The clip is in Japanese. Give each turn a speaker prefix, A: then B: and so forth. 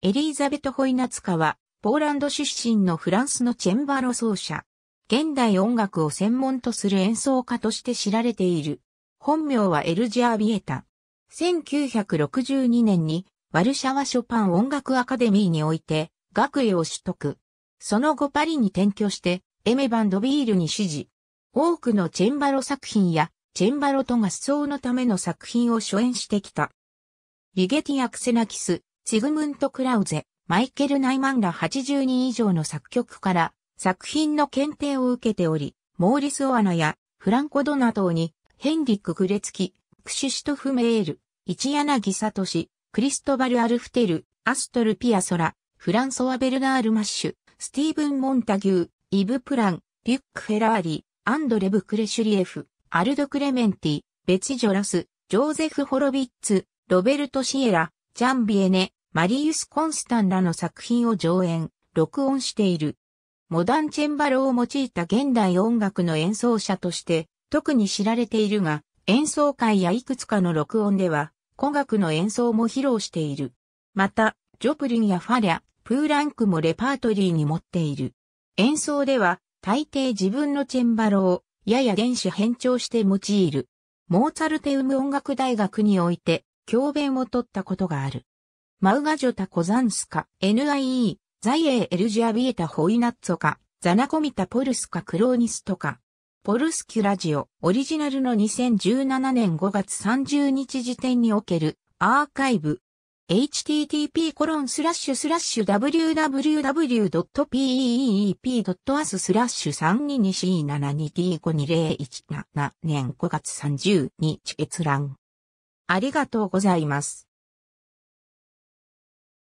A: エリーザベト・ホイナツカは、ポーランド出身のフランスのチェンバロ奏者。現代音楽を専門とする演奏家として知られている。本名はエルジャービエタ。1962年にワルシャワショパン音楽アカデミーにおいて学位を取得。その後パリに転居してエメバンドビールに支持。多くのチェンバロ作品やチェンバロと合奏のための作品を初演してきた。リゲティ・アクセナキス、シグムント・クラウゼ、マイケル・ナイマンら80人以上の作曲から作品の検定を受けており、モーリス・オアナやフランコ・ドナトーに、ヘンリック・グレツキ、クシュシュトフ・メール、一柳シ、クリストバル・アルフテル、アストル・ピアソラ、フランソワ・ベルナール・マッシュ、スティーブン・モンタギュー、イブ・プラン、リュック・フェラーリ、アンドレ・ブ・クレシュリエフ、アルド・クレメンティ、ベチ・ジョラス、ジョーゼフ・ホロビッツ、ロベルト・シエラ、ジャンビエネ、マリウス・コンスタンらの作品を上演、録音している。モダンチェンバロを用いた現代音楽の演奏者として、特に知られているが、演奏会やいくつかの録音では、古楽の演奏も披露している。また、ジョプリンやファリャ、プーランクもレパートリーに持っている。演奏では、大抵自分のチェンバロを、やや原始変調して用いる。モーツァルテウム音楽大学において、教鞭を取ったことがある。マウガジョタ・コザンスカ、NIE、ザイエー・エルジアビエタ・ホイナッツォカ、ザナコミタ・ポルスカ・クローニストカ。ポルスキュラジオ、オリジナルの2017年5月30日時点におけるアーカイブ。http コロンスラッシュスラッシュ www.peep.as スラッシュ 322C72D52017 年5月30日閲覧。ありがとうございます。